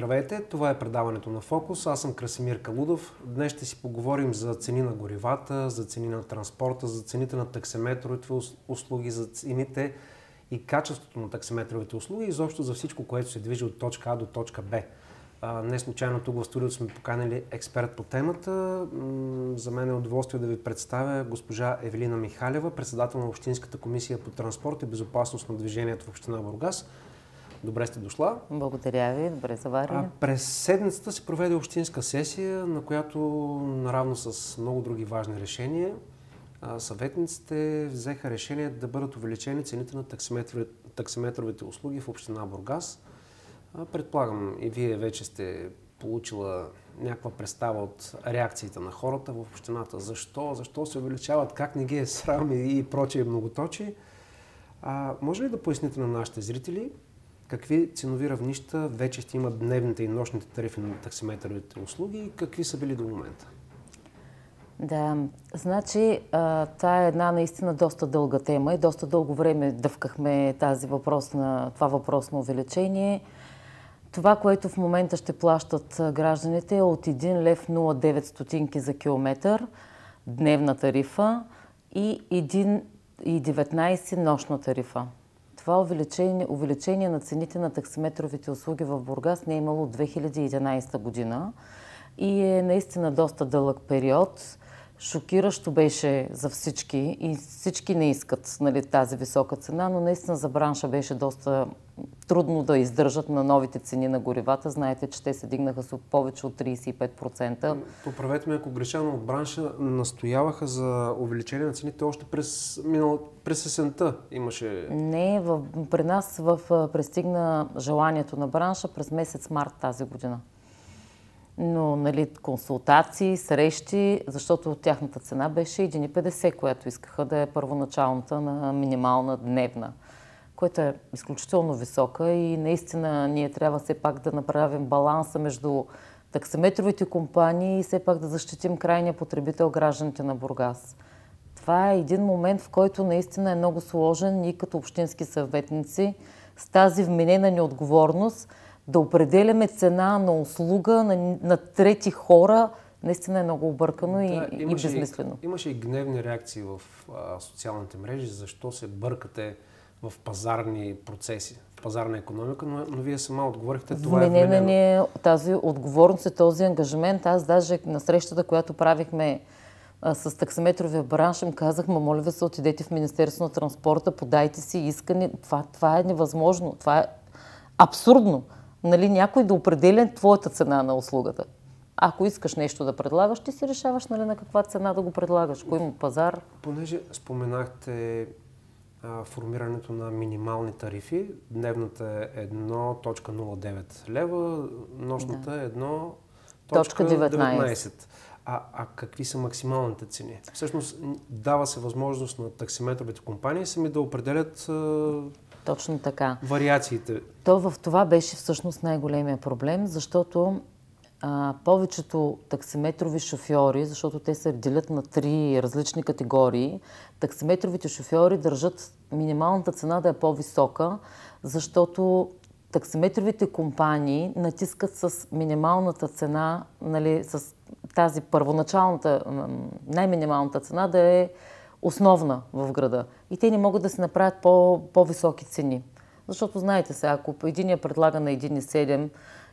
Здравейте, това е предаването на Фокус. Аз съм Красимир Калудов. Днес ще си поговорим за цени на горивата, за цени на транспорта, за цените на таксиметровите услуги, за цените и качеството на таксиметровите услуги и изобщо за всичко, което се движи от точка А до точка Б. Не случайно тук в студиото сме поканили експерт по темата. За мен е удоволствие да ви представя госпожа Евелина Михалева, председател на Общинската комисия по транспорт и безопасност на движението в община Бургас. Добре сте дошла. Благодаря ви, добре заварили. През седмицата се проведе общинска сесия, на която наравно с много други важни решения, съветниците взеха решение да бъдат увеличени цените на таксиметровите услуги в община Бургас. Предполагам и вие вече сте получила някаква представа от реакциите на хората в общината. Защо? Защо се увеличават? Как не ги е срам и, прочие многоточие? А, може ли да поясните на нашите зрители Какви ценови равнища вече ще имат дневните и нощните тарифи на таксиметровите услуги и какви са били до момента? Да, значи това е една наистина доста дълга тема и доста дълго време дъвкахме тази въпрос на, това въпрос на увеличение. Това, което в момента ще плащат гражданите е от 1 лев 09 стотинки за километър дневна тарифа и 1,19 нощна тарифа това увеличение, увеличение на цените на таксиметровите услуги в Бургас не е имало от 2011 година и е наистина доста дълъг период. Шокиращо беше за всички и всички не искат нали, тази висока цена, но наистина за бранша беше доста трудно да издържат на новите цени на горивата. Знаете, че те се дигнаха с повече от 35%. Ами, поправете ме, ако греша, но от бранша настояваха за увеличение на цените още през, минал, през есента имаше... Не, в, при нас в, престигна желанието на бранша през месец март тази година. Но нали, консултации, срещи, защото тяхната цена беше 1,50, която искаха да е първоначалната на минимална дневна. Което е изключително висока и наистина ние трябва все пак да направим баланса между таксиметровите компании и все пак да защитим крайния потребител, гражданите на Бургас. Това е един момент, в който наистина е много сложен и като общински съветници с тази вменена неотговорност да определяме цена на услуга на, на трети хора, наистина е много объркано да, и, и безмислено. И, имаше и гневни реакции в а, социалните мрежи, защо се бъркате в пазарни процеси, в пазарна економика, но, но вие сама отговорихте, това е Не, е вменено. ни е тази отговорност и този ангажимент. Аз даже на срещата, която правихме а, с таксиметровия бранш, им казах, ма моля ви се, отидете в Министерство на транспорта, подайте си искане. Това, това е невъзможно, това е абсурдно. Нали, някой да определя твоята цена на услугата. Ако искаш нещо да предлагаш, ти си решаваш нали, на каква цена да го предлагаш, кой има пазар. Понеже споменахте формирането на минимални тарифи. Дневната е 1.09 лева, нощната е 1.19. А, а какви са максималните цени? Всъщност дава се възможност на таксиметровите компании сами да определят точно така. Вариациите. То в това беше всъщност най-големия проблем, защото а, повечето таксиметрови шофьори, защото те се делят на три различни категории, таксиметровите шофьори държат минималната цена да е по-висока, защото таксиметровите компании натискат с минималната цена, нали, с тази първоначалната, най-минималната цена да е основна в града. И те не могат да се направят по- по-високи цени. Защото знаете се, ако единия предлага на 1,7,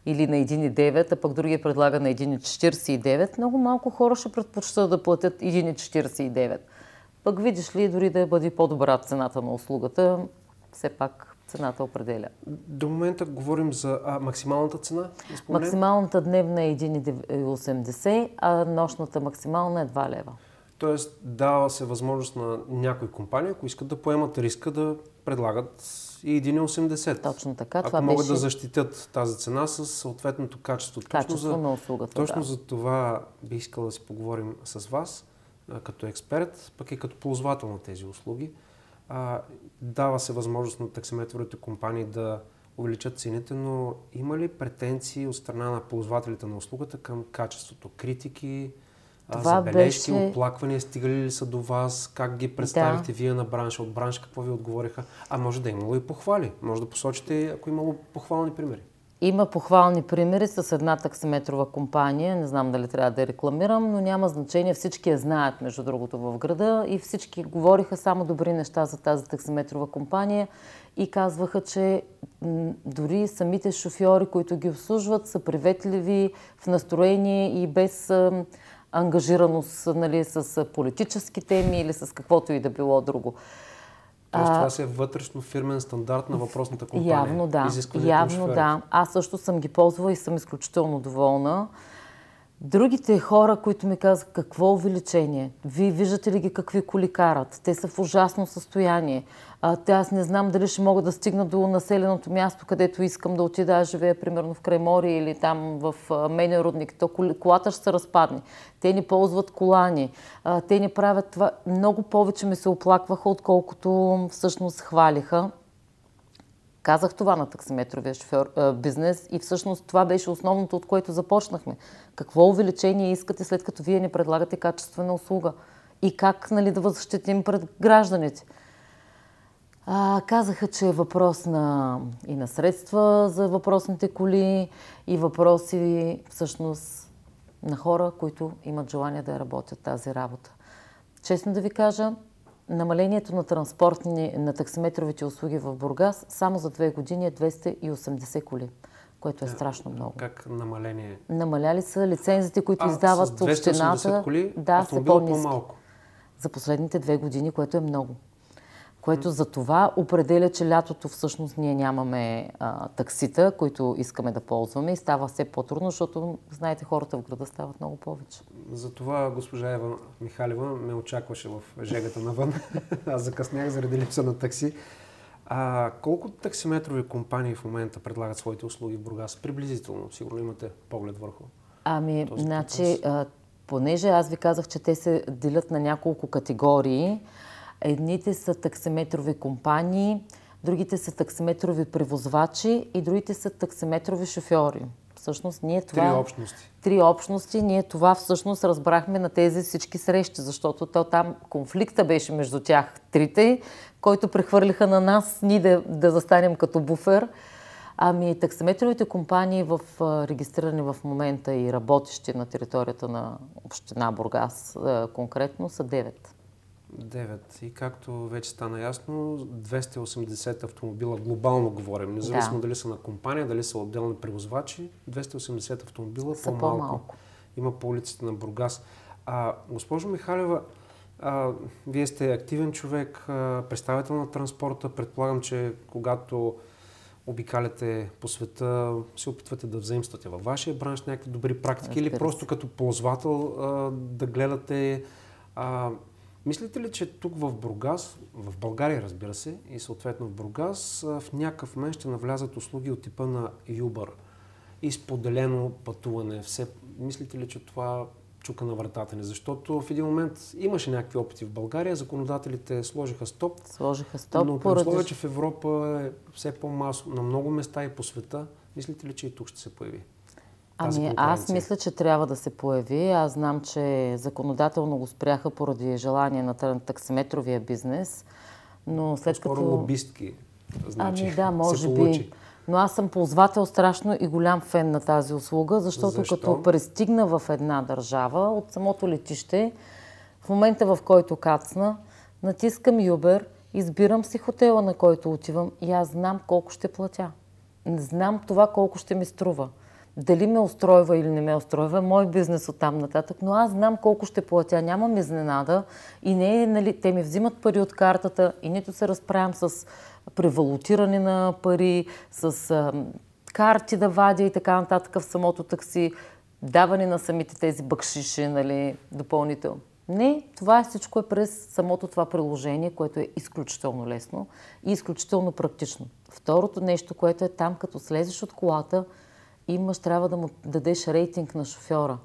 или на 1,9, а пък другия предлага на 1,49, много малко хора ще предпочитат да платят 1,49. Пък видиш ли, дори да бъде по-добра цената на услугата, все пак цената определя. До момента говорим за а, максималната цена? Максималната дневна е 1,80, а нощната максимална е 2 лева. Тоест, дава се възможност на някои компании, ако искат да поемат риска, да предлагат и 1,80. Точно така. Ако това могат беше... да защитят тази цена с съответното качество. Качество точно за, на услугата. Точно да. за това би искал да си поговорим с вас, като експерт, пък и като ползвател на тези услуги. А, дава се възможност на таксиметровите компании да увеличат цените, но има ли претенции от страна на ползвателите на услугата към качеството? Критики? Това забележки, беше... оплаквания, стигали ли са до вас, как ги представихте да. вие на бранша, от бранша какво ви отговориха, а може да е имало и похвали, може да посочите, ако е имало похвални примери. Има похвални примери с една таксиметрова компания, не знам дали трябва да я рекламирам, но няма значение, всички я знаят, между другото, в града и всички говориха само добри неща за тази таксиметрова компания и казваха, че дори самите шофьори, които ги обслужват, са приветливи в настроение и без ангажираност нали, с политически теми или с каквото и да било друго. Тоест, това си е вътрешно фирмен стандарт на въпросната компания. Явно да. Явно да. Аз също съм ги ползвала и съм изключително доволна. Другите хора, които ми казаха какво увеличение, вие виждате ли ги какви коли карат, те са в ужасно състояние, а, те аз не знам дали ще мога да стигна до населеното място, където искам да отида, аз живея примерно в Кремори или там в Мене родник, то колата ще се разпадне. Те ни ползват колани, а, те ни правят това. Много повече ми се оплакваха, отколкото всъщност хвалиха казах това на таксиметровия шофьор, бизнес и всъщност това беше основното, от което започнахме. Какво увеличение искате след като вие не предлагате качествена услуга? И как нали, да възщитим пред гражданите? А, казаха, че е въпрос на, и на средства за въпросните коли, и въпроси всъщност на хора, които имат желание да работят тази работа. Честно да ви кажа, намалението на транспортни, на таксиметровите услуги в Бургас само за две години е 280 коли което е страшно много. Как намаление? Намаляли са лицензите, които а, издават с 280 общината. Коли, да, са по-малко. За последните две години, което е много. Което за това определя, че лятото всъщност ние нямаме а, таксита, които искаме да ползваме и става все по-трудно, защото, знаете, хората в града стават много повече. Затова госпожа Ева Михалева ме очакваше в жегата навън. Аз закъснях заради липса на такси. А колко таксиметрови компании в момента предлагат своите услуги в Бургас? Приблизително, сигурно имате поглед върху. Ами, този значи, а, понеже аз ви казах, че те се делят на няколко категории, едните са таксиметрови компании, другите са таксиметрови превозвачи и другите са таксиметрови шофьори. Всъщност ние това... Три общности. Три общности. Ние това всъщност разбрахме на тези всички срещи, защото то там конфликта беше между тях трите, който прехвърлиха на нас, ние да, да застанем като буфер. Ами таксиметровите компании в регистрирани в момента и работещи на територията на община Бургас конкретно са девет. 9. И както вече стана ясно, 280 автомобила, глобално говорим, независимо да. дали са на компания, дали са отделни превозвачи, 280 автомобила са по-малко. по-малко. Има по улиците на Бургас. А, госпожо Михалева, а, вие сте активен човек, а, представител на транспорта. Предполагам, че когато обикаляте по света, се опитвате да взаимствате във вашия бранш някакви добри практики Разбира или просто като ползвател а, да гледате а, Мислите ли, че тук в Бургас, в България разбира се, и съответно в Бургас, в някакъв момент ще навлязат услуги от типа на Uber и споделено пътуване? Все... Мислите ли, че това чука на вратата ни? Защото в един момент имаше някакви опити в България, законодателите сложиха стоп. Сложиха стоп. Но при условие, че в Европа е все по-масово, на много места и по света, мислите ли, че и тук ще се появи? Ами аз мисля, че трябва да се появи. Аз знам, че законодателно го спряха поради желание на таксиметровия бизнес, но след Скоро като... лобистки, значи, ами да, може би. Но аз съм ползвател страшно и голям фен на тази услуга, защото Защо? като пристигна в една държава от самото летище, в момента в който кацна, натискам Юбер, избирам си хотела, на който отивам и аз знам колко ще платя. Не Знам това колко ще ми струва дали ме устройва или не ме устройва, мой бизнес от там нататък, но аз знам колко ще платя, нямам изненада и не нали, те ми взимат пари от картата и нито се разправям с превалутиране на пари, с а, карти да вадя и така нататък в самото такси, даване на самите тези бъкшиши, нали, допълнително. Не, това е всичко е през самото това приложение, което е изключително лесно и изключително практично. Второто нещо, което е там, като слезеш от колата, имаш, трябва да му дадеш рейтинг на шофьора.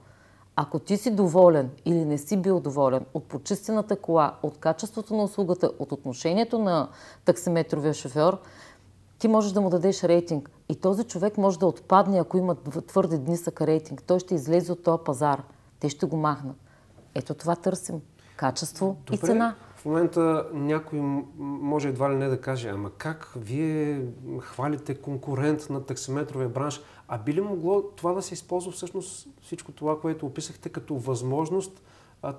Ако ти си доволен или не си бил доволен от почистената кола, от качеството на услугата, от отношението на таксиметровия шофьор, ти можеш да му дадеш рейтинг. И този човек може да отпадне, ако има твърде нисък рейтинг. Той ще излезе от този пазар. Те ще го махнат. Ето това търсим. Качество Добре. и цена. В момента някой може едва ли не да каже, ама как вие хвалите конкурент на таксиметровия бранш? А би ли могло това да се използва всъщност всичко това, което описахте като възможност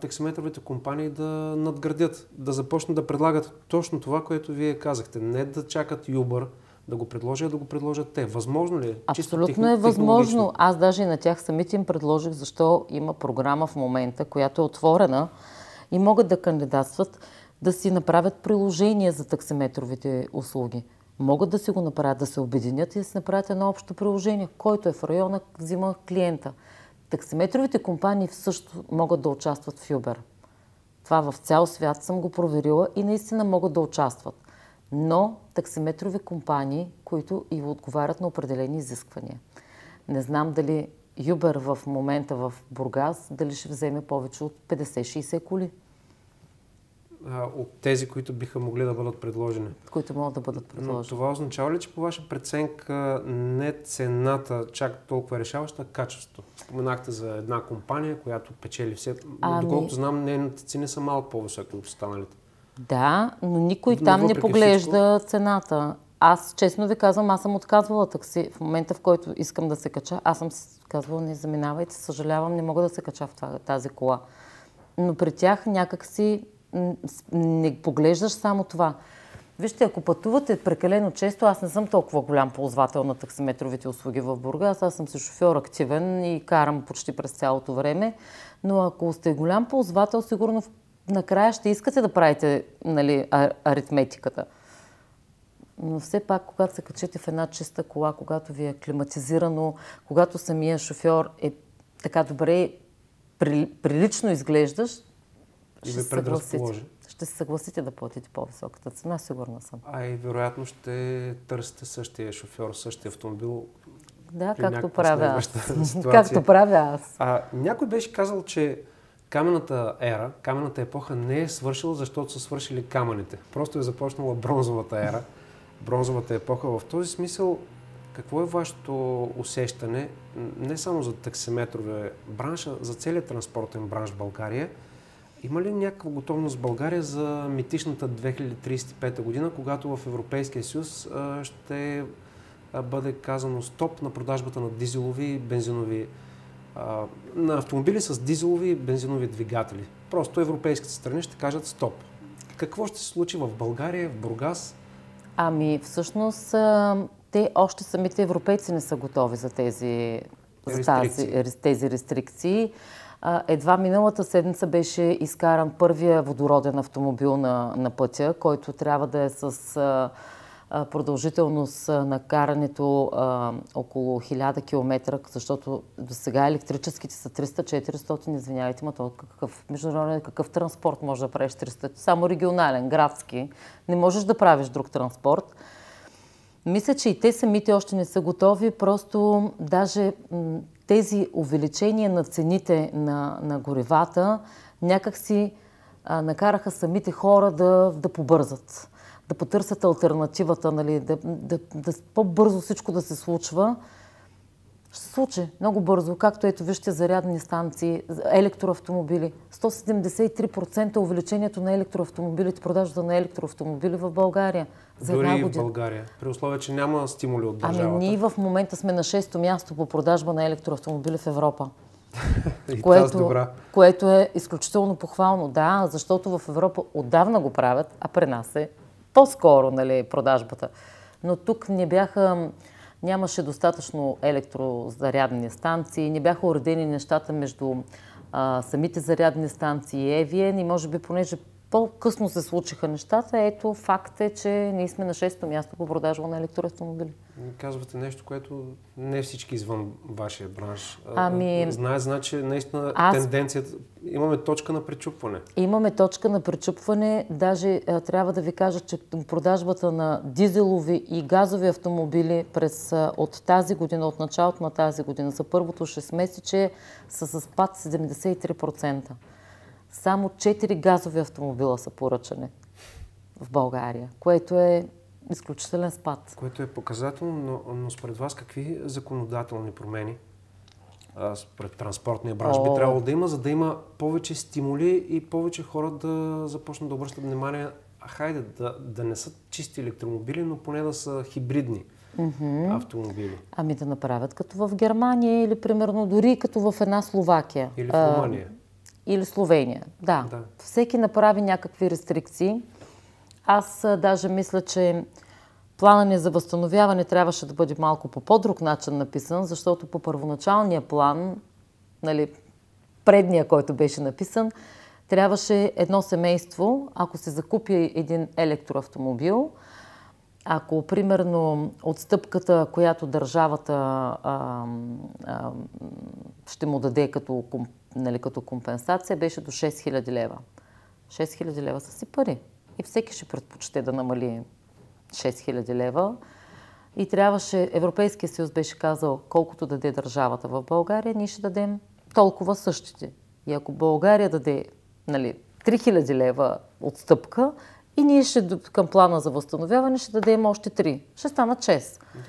таксиметровите компании да надградят, да започнат да предлагат точно това, което вие казахте. Не да чакат Uber, да го предложат да го предложат те. Възможно ли е? Абсолютно е възможно. Аз даже и на тях самите им предложих, защо има програма в момента, която е отворена и могат да кандидатстват да си направят приложение за таксиметровите услуги. Могат да си го направят, да се обединят и да си направят едно общо приложение, който е в района, взима клиента. Таксиметровите компании също могат да участват в Uber. Това в цял свят съм го проверила и наистина могат да участват. Но таксиметрови компании, които и отговарят на определени изисквания. Не знам дали Uber в момента в Бургас, дали ще вземе повече от 50-60 коли а, от тези, които биха могли да бъдат предложени. Които могат да бъдат предложени. Но това означава ли, че по ваша преценка не цената чак толкова е решаваща, а качеството? Споменахте за една компания, която печели все. Ами... Доколкото знам, нейните цени са малко по-високи от останалите. Да, но никой но, там не поглежда всичко... цената. Аз, честно ви казвам, аз съм отказвала такси. В момента, в който искам да се кача, аз съм казвала, не заминавайте, съжалявам, не мога да се кача в тази кола. Но при тях някакси не поглеждаш само това. Вижте, ако пътувате прекалено често, аз не съм толкова голям ползвател на таксиметровите услуги в Бургас. Аз съм си шофьор активен и карам почти през цялото време. Но ако сте голям ползвател, сигурно накрая ще искате да правите нали, аритметиката. Но все пак, когато се качите в една чиста кола, когато ви е климатизирано, когато самия шофьор е така добре прилично изглеждащ, и ще ви предразположи. Ще се съгласите да платите по-високата цена, сигурна съм. А и вероятно ще търсите същия шофьор, същия автомобил. Да, както правя аз. както правя аз. А, някой беше казал, че каменната ера, каменната епоха не е свършила, защото са свършили камъните. Просто е започнала бронзовата ера, бронзовата епоха. В този смисъл, какво е вашето усещане не само за таксиметрове, бранша, за целият транспортен бранш в България – има ли някаква готовност в България за митичната 2035 година, когато в Европейския съюз ще бъде казано стоп на продажбата на дизелови и бензинови на автомобили с дизелови и бензинови двигатели. Просто европейските страни ще кажат стоп. Какво ще се случи в България, в Бургас? Ами, всъщност, те още самите европейци не са готови за тези, За тази, тези рестрикции. Едва миналата седмица беше изкаран първия водороден автомобил на, на пътя, който трябва да е с а, продължителност на карането а, около 1000 км, защото до сега електрическите са 300-400, извинявайте, ма то какъв международен, какъв транспорт може да правиш 300? Само регионален, градски. Не можеш да правиш друг транспорт. Мисля, че и те самите още не са готови, просто даже тези увеличения на цените на, на горевата някакси а, накараха самите хора да, да побързат, да потърсят альтернативата, нали, да, да, да по-бързо всичко да се случва ще се случи много бързо, както ето вижте зарядни станции, електроавтомобили. 173% увеличението на електроавтомобилите, продажата на електроавтомобили в България. За Дори и в България, при условие, че няма стимули от ами, държавата. Ами ние в момента сме на 6-то място по продажба на електроавтомобили в Европа. което, което е изключително похвално, да, защото в Европа отдавна го правят, а при нас е по-скоро нали, продажбата. Но тук не бяха нямаше достатъчно електрозарядни станции, не бяха уредени нещата между а, самите зарядни станции е, и ЕВН и може би понеже по-късно се случиха нещата. Ето факт е, че ние сме на шесто място по продажба на електроавтомобили. Казвате нещо, което не всички извън вашия бранш ами... знаят. Значи наистина Аз... тенденцията... Имаме точка на пречупване. Имаме точка на пречупване. Даже а, трябва да ви кажа, че продажбата на дизелови и газови автомобили през, а, от тази година, от началото на тази година, за първото 6 месече са с пад 73%. Само 4 газови автомобила са поръчани в България, което е изключителен спад. Което е показателно, но, но според вас какви законодателни промени а, според транспортния бранш О... би трябвало да има, за да има повече стимули и повече хора да започнат да обръщат внимание, а хайде да, да не са чисти електромобили, но поне да са хибридни mm-hmm. автомобили. Ами да направят като в Германия или примерно дори като в една Словакия. Или в Румъния или Словения. Да, да. всеки направи някакви рестрикции. Аз даже мисля, че плана ни за възстановяване трябваше да бъде малко по по-друг начин написан, защото по първоначалния план, нали, предния, който беше написан, трябваше едно семейство, ако се закупи един електроавтомобил, ако примерно отстъпката, която държавата а, а, ще му даде като, нали, като компенсация, беше до 6000 лева. 6000 лева са си пари. И всеки ще предпочете да намали 6000 лева. И трябваше, Европейския съюз беше казал, колкото даде държавата в България, ние ще дадем толкова същите. И ако България даде нали, 3000 лева отстъпка, и ние ще, към плана за възстановяване ще дадем още 3. Ще станат 6. Да.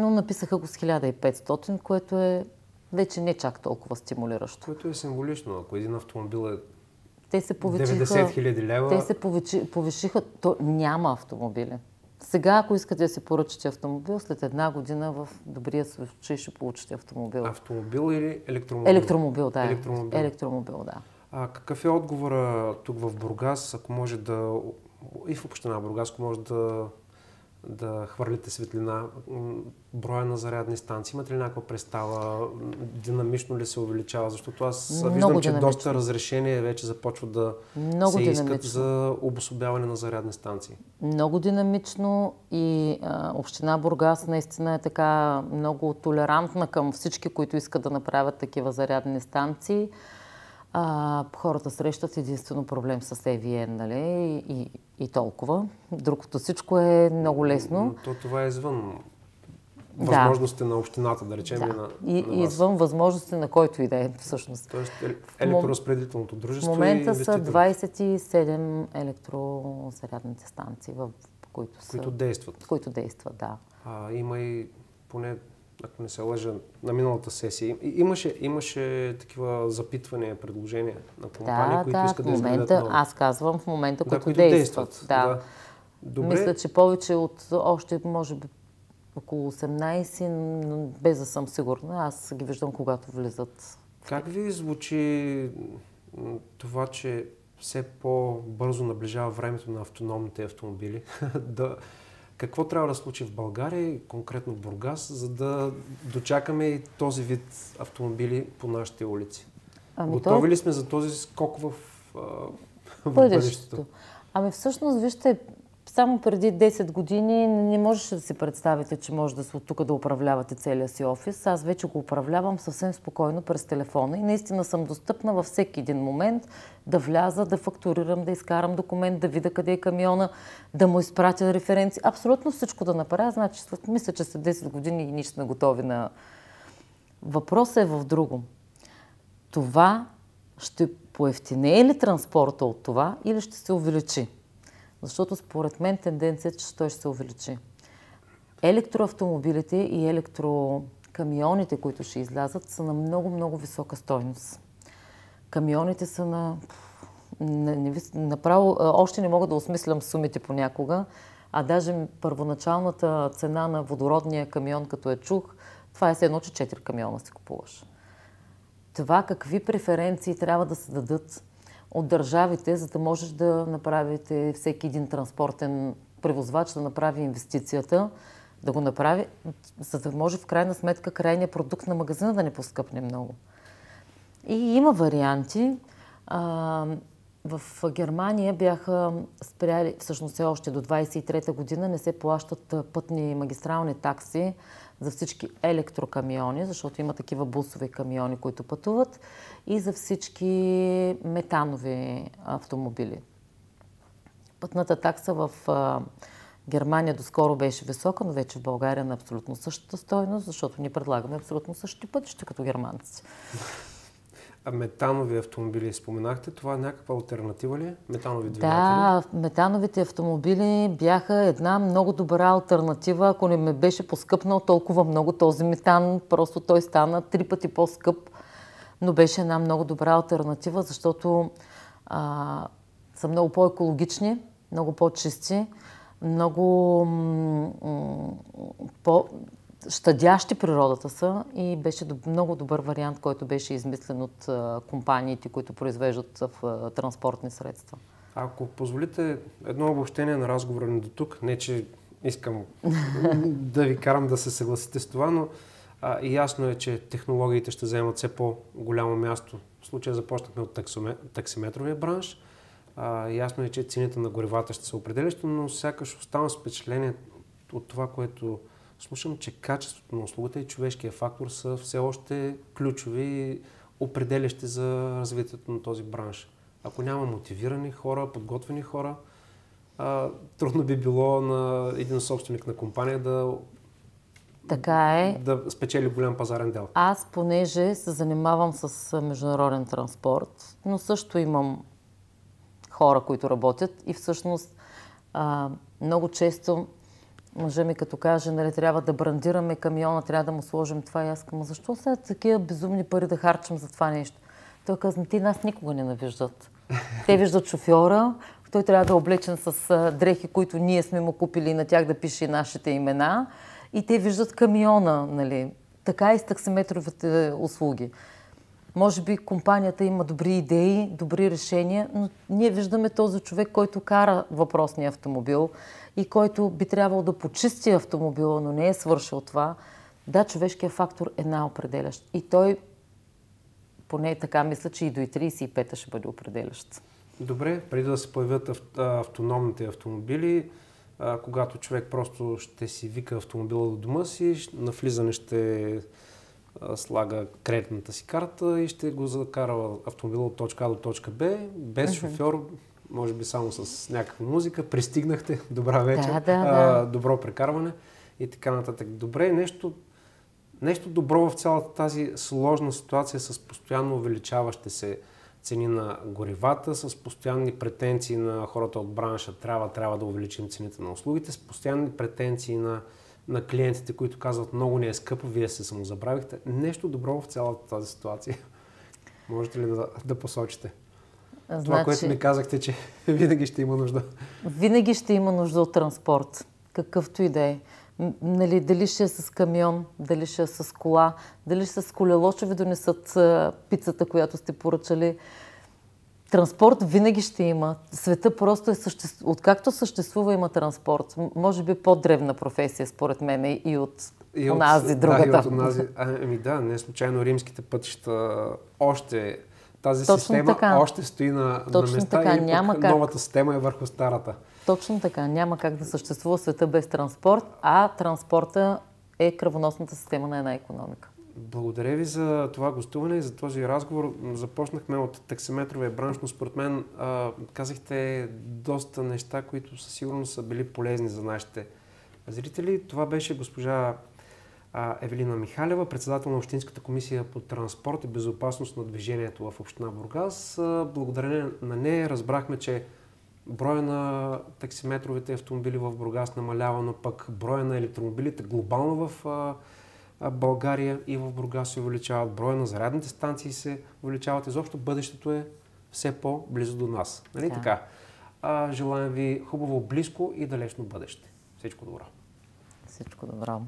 Но написаха го с 1500, което е вече не чак толкова стимулиращо. Което е символично. Ако един автомобил е те се 90 хиляди лева... Те се повишиха. То няма автомобили. Сега, ако искате да си поръчате автомобил, след една година в добрия случай ще получите автомобил. Автомобил или електромобил? Електромобил, да. Електромобил, електромобил да. А какъв е отговора тук в Бургас, ако може да, и в община Бургас, ако може да, да хвърлите светлина, броя на зарядни станции, имате ли някаква представа, динамично ли се увеличава, защото аз виждам, че доста разрешение вече започва да Много се динамично. искат за обособяване на зарядни станции. Много динамично и а, община Бургас наистина е така много толерантна към всички, които искат да направят такива зарядни станции. А, хората срещат единствено проблем с EVN, нали? И, и, и толкова. Другото всичко е много лесно. Но, то това е извън възможностите да. на общината, да речем. Да. И, на, на и извън възможностите на който и да е всъщност. Тоест е електроразпределителното дружество. В момента са 27 електрозарядните станции, в които, са, които действат. Които действат, да. А, има и поне ако не се лъжа, на миналата сесия. И, имаше, имаше такива запитвания, предложения на компании, да, които да, искат да изградят много. Аз казвам в момента, да, които, които действат. действат. Да. да. Добре. Мисля, че повече от още, може би, около 18, без да съм сигурна. Аз ги виждам, когато влизат. Как ви звучи това, че все по-бързо наближава времето на автономните автомобили да какво трябва да случи в България и конкретно Бургас, за да дочакаме и този вид автомобили по нашите улици? Ами Готови той... ли сме за този скок в, в бъдещето? Ами всъщност, вижте, само преди 10 години не можеше да си представите, че може да се от тук да управлявате целия си офис. Аз вече го управлявам съвсем спокойно през телефона и наистина съм достъпна във всеки един момент да вляза, да фактурирам, да изкарам документ, да видя къде е камиона, да му изпратя референции. Абсолютно всичко да направя. Значи, мисля, че след 10 години и ние сме готови на... Въпросът е в друго. Това ще поевтине ли транспорта от това или ще се увеличи? Защото според мен тенденцията е, че той ще се увеличи. Електроавтомобилите и електрокамионите, които ще излязат, са на много-много висока стойност. Камионите са на... направо, още не мога да осмислям сумите понякога, а даже първоначалната цена на водородния камион, като я чух, това е едно, че 4 камиона си купуваш. Това какви преференции трябва да се дадат от държавите, за да можеш да направите всеки един транспортен превозвач да направи инвестицията, да го направи, за да може в крайна сметка крайния продукт на магазина да не поскъпне много. И има варианти. А, в Германия бяха спряли, всъщност все още до 23-та година не се плащат пътни магистрални такси за всички електрокамиони, защото има такива бусови камиони, които пътуват, и за всички метанови автомобили. Пътната такса в Германия доскоро беше висока, но вече в България е на абсолютно същата стойност, защото ни предлагаме абсолютно същите пътища като германци метанови автомобили споменахте, това е някаква альтернатива ли е? Метанови двигатели? Да, метановите автомобили бяха една много добра альтернатива. Ако не ме беше поскъпнал толкова много този метан, просто той стана три пъти по-скъп, но беше една много добра альтернатива, защото а, са много по-екологични, много по-чисти, много по щадящи природата са и беше много добър вариант, който беше измислен от компаниите, които произвеждат в транспортни средства. Ако позволите едно обобщение на разговора ни до тук, не че искам да ви карам да се съгласите с това, но а, и ясно е, че технологиите ще вземат все по-голямо място. В случая започнахме от таксиметровия бранш. А, ясно е, че цените на горевата ще се определящи, но сякаш останам с впечатление от това, което слушам, че качеството на услугата и човешкия фактор са все още ключови определящи за развитието на този бранш. Ако няма мотивирани хора, подготвени хора, а, трудно би било на един собственик на компания да така е. Да спечели голям пазарен дел. Аз, понеже се занимавам с международен транспорт, но също имам хора, които работят и всъщност а, много често мъжа ми като каже, нали, трябва да брандираме камиона, трябва да му сложим това и аз казвам, защо са такива безумни пари да харчим за това нещо? Той казва, ти нас никога не навиждат. Те виждат шофьора, той трябва да е облечен с дрехи, които ние сме му купили и на тях да пише нашите имена. И те виждат камиона, нали? Така и с таксиметровите услуги. Може би компанията има добри идеи, добри решения, но ние виждаме този човек, който кара въпросния автомобил и който би трябвало да почисти автомобила, но не е свършил това, да, човешкият фактор е най-определящ. И той, поне така мисля, че и до и 35-та ще бъде определящ. Добре, преди да се появят автономните автомобили, когато човек просто ще си вика автомобила до дома си, на влизане ще слага кредитната си карта и ще го закара автомобила от точка А до точка Б, без шофьор, може би само с някаква музика. Пристигнахте, добра вечер, да, да, да. А, добро прекарване и така нататък. Добре, нещо, нещо добро в цялата тази сложна ситуация с постоянно увеличаващи се цени на горивата, с постоянни претенции на хората от бранша, трябва, трябва да увеличим цените на услугите, с постоянни претенции на, на клиентите, които казват много не е скъпо, вие се самозабравихте. Нещо добро в цялата тази ситуация. Можете ли да, да посочите? Това, значи, което ми казахте, че винаги ще има нужда. Винаги ще има нужда от транспорт, какъвто и да е. Нали, дали ще е с камион, дали ще е с кола, дали ще е с колело, ще ви донесат пицата, която сте поръчали. Транспорт винаги ще има. Света просто е съществува. откакто съществува има транспорт. Може би по-древна професия, според мен, е и от и от, онази другата. Да, и от онази. ами да, не случайно римските пътища още тази Точно система така. още стои на, Точно на места така. и Няма как. новата система е върху старата. Точно така. Няма как да съществува света без транспорт, а транспорта е кръвоносната система на една економика. Благодаря ви за това гостуване и за този разговор. Започнахме от таксиметровия бранш, но според мен а, казахте доста неща, които със сигурност са били полезни за нашите зрители. Това беше госпожа Евелина Михалева, председател на Общинската комисия по транспорт и безопасност на движението в Община Бургас. Благодарение на нея разбрахме, че броя на таксиметровите автомобили в Бургас намалява, но пък броя на електромобилите глобално в България и в Бургас се увеличават, броя на зарядните станции се увеличават. Изобщо бъдещето е все по-близо до нас. Нали да. така? А, желаем ви хубаво, близко и далечно бъдеще. Всичко добро. Всичко добро.